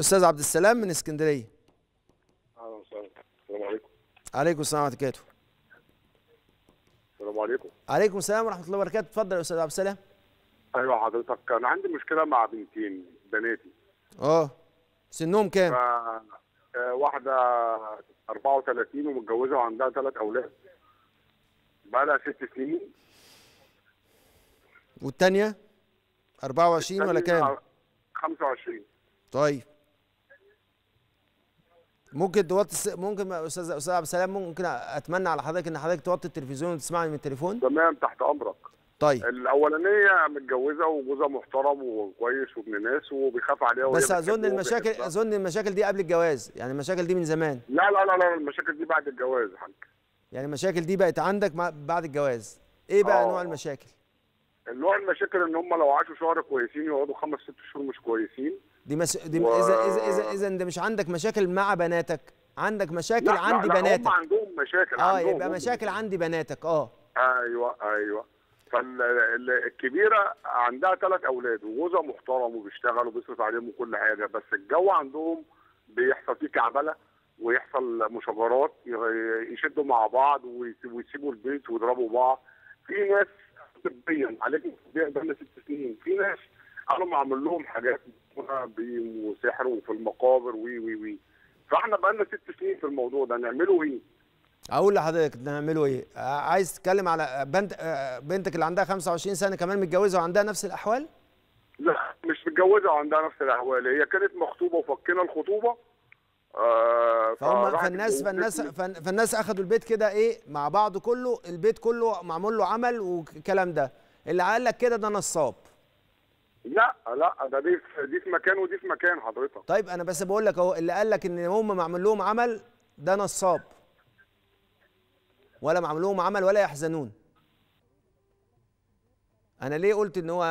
استاذ عبد السلام من اسكندريه اهلا وسهلا السلام عليكم عليكم السلام ورحمه الله وبركاته السلام عليكم عليكم السلام ورحمه الله وبركاته اتفضل يا استاذ عبد السلام ايوه حضرتك انا عندي مشكله مع بنتين بناتي اه سنهم كام ف... آه، واحده 34 ومتجوزه وعندها ثلاث اولاد بقى لها ست سنين والثانيه 24 ولا كام 25 طيب ممكن توطي الس... ممكن استاذ استاذ عبد السلام ممكن اتمنى على حضرتك ان حضرتك توطي التلفزيون وتسمعني من التليفون تمام تحت امرك طيب الاولانيه متجوزه وجوزها محترم وكويس وابن ناس وبيخاف عليها بس اظن المشاكل اظن المشاكل دي قبل الجواز يعني المشاكل دي من زمان لا لا لا لا المشاكل دي بعد الجواز يا حاج يعني المشاكل دي بقت عندك بعد الجواز ايه بقى آه. نوع المشاكل؟ نوع المشاكل ان هم لو عاشوا شهر كويسين يقعدوا خمس ست شهور مش كويسين دي, مش... دي و... اذا اذا اذا اذا انت مش عندك مشاكل مع بناتك عندك مشاكل لا عندي لا بناتك لا هم عندهم مشاكل اه عندهم يبقى هم. مشاكل عندي بناتك اه ايوه ايوه فالكبيره عندها ثلاث اولاد وجوزها محترم وبيشتغل وبيصرف عليهم وكل حاجه بس الجو عندهم بيحصل فيه كعبله ويحصل مشاجرات يشدوا مع بعض ويسيبوا البيت ويضربوا بعض في ناس طبيا عليك بقى لنا ست سنين في ناس قالوا اعمل لهم حاجات السخونه وسحر وفي المقابر وي وي وي فاحنا بقى لنا ست سنين في الموضوع ده نعمله ايه؟ اقول لحضرتك نعمله ايه؟ عايز تتكلم على بنت بنتك اللي عندها 25 سنه كمان متجوزه وعندها نفس الاحوال؟ لا مش متجوزه وعندها نفس الاحوال هي كانت مخطوبه وفكينا الخطوبه آه فهم فالناس فالناس فالناس اخذوا البيت كده ايه مع بعض كله البيت كله معمول له عمل والكلام ده اللي قال لك كده ده نصاب لا لا ده دي في دي في مكان ودي في مكان حضرتك طيب انا بس بقول لك اهو اللي قال لك ان هم معمول لهم عمل ده نصاب ولا معمول لهم عمل ولا يحزنون انا ليه قلت ان هو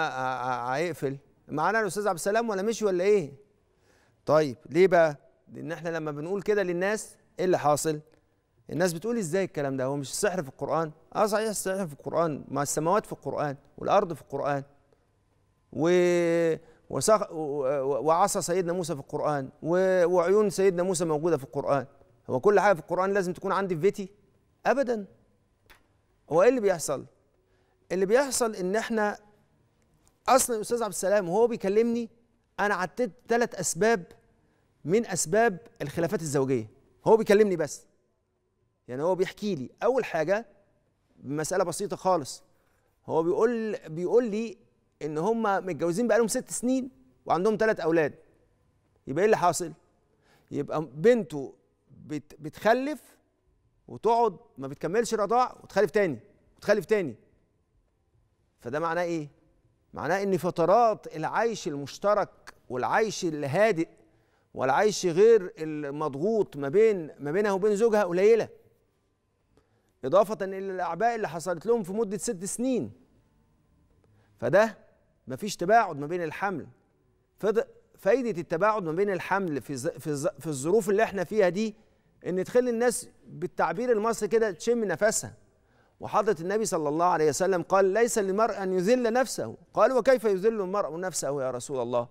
هيقفل معانا الاستاذ عبد السلام ولا مشي ولا ايه طيب ليه بقى لان احنا لما بنقول كده للناس ايه اللي حاصل الناس بتقول ازاي الكلام ده هو مش السحر في القران اه صحيح السحر في القران ما السماوات في القران والارض في القران و وعصا سيدنا موسى في القرآن وعيون سيدنا موسى موجودة في القرآن هو كل حاجة في القرآن لازم تكون عندي في بيتي أبدا هو إيه اللي بيحصل اللي بيحصل إن إحنا أصلا الأستاذ عبد السلام وهو بيكلمني أنا عدت ثلاث أسباب من أسباب الخلافات الزوجية هو بيكلمني بس يعني هو بيحكي لي أول حاجة مسألة بسيطة خالص هو بيقول بيقول لي ان هم متجوزين بقالهم ست سنين وعندهم ثلاث اولاد يبقى ايه اللي حاصل يبقى بنته بت بتخلف وتقعد ما بتكملش رضاع وتخلف تاني وتخلف تاني فده معناه ايه معناه ان فترات العيش المشترك والعيش الهادئ والعيش غير المضغوط ما بين ما بينها وبين زوجها قليله إضافة إلى الأعباء اللي حصلت لهم في مدة ست سنين فده مفيش تباعد ما بين الحمل فايده التباعد ما بين الحمل في في في الظروف اللي احنا فيها دي ان تخلي الناس بالتعبير المصري كده تشم نفسها وحضره النبي صلى الله عليه وسلم قال ليس للمرء ان يذل نفسه قال وكيف يذل المرء نفسه يا رسول الله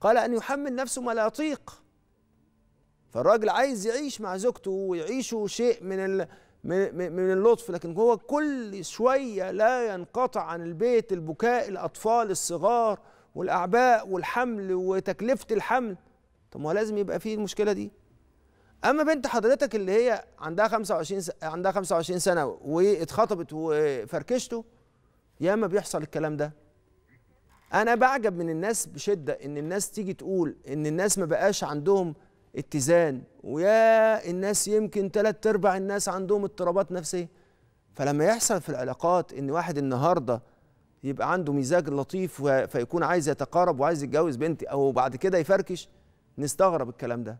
قال ان يحمل نفسه ما لا يطيق فالراجل عايز يعيش مع زوجته ويعيشوا شيء من ال... من اللطف لكن هو كل شوية لا ينقطع عن البيت البكاء الأطفال الصغار والأعباء والحمل وتكلفة الحمل طب ما لازم يبقى فيه المشكلة دي أما بنت حضرتك اللي هي عندها 25 سنة عندها 25 سنة واتخطبت وفركشته ياما بيحصل الكلام ده أنا بعجب من الناس بشدة إن الناس تيجي تقول إن الناس ما بقاش عندهم اتزان ويا الناس يمكن ثلاث ارباع الناس عندهم اضطرابات نفسيه فلما يحصل في العلاقات ان واحد النهارده يبقى عنده مزاج لطيف فيكون عايز يتقارب وعايز يتجوز بنتي او بعد كده يفركش نستغرب الكلام ده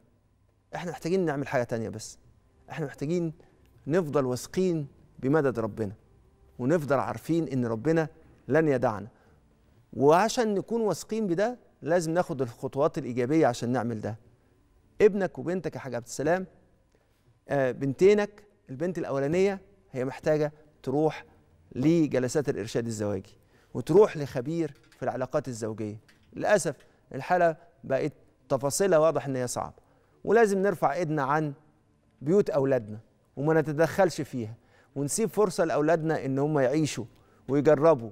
احنا محتاجين نعمل حاجه تانية بس احنا محتاجين نفضل واثقين بمدد ربنا ونفضل عارفين ان ربنا لن يدعنا وعشان نكون واثقين بده لازم ناخد الخطوات الايجابيه عشان نعمل ده ابنك وبنتك يا حاج عبد السلام آه، بنتينك البنت الاولانيه هي محتاجه تروح لجلسات الارشاد الزواجي وتروح لخبير في العلاقات الزوجيه للاسف الحاله بقت تفاصيلها واضح ان هي صعبه ولازم نرفع ايدنا عن بيوت اولادنا وما نتدخلش فيها ونسيب فرصه لاولادنا ان هم يعيشوا ويجربوا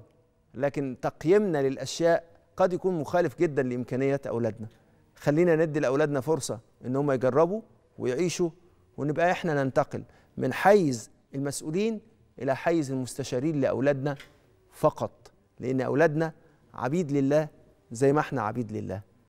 لكن تقييمنا للاشياء قد يكون مخالف جدا لامكانيات اولادنا خلينا ندي لاولادنا فرصه ان هم يجربوا ويعيشوا ونبقى احنا ننتقل من حيز المسؤولين الى حيز المستشارين لاولادنا فقط لان اولادنا عبيد لله زي ما احنا عبيد لله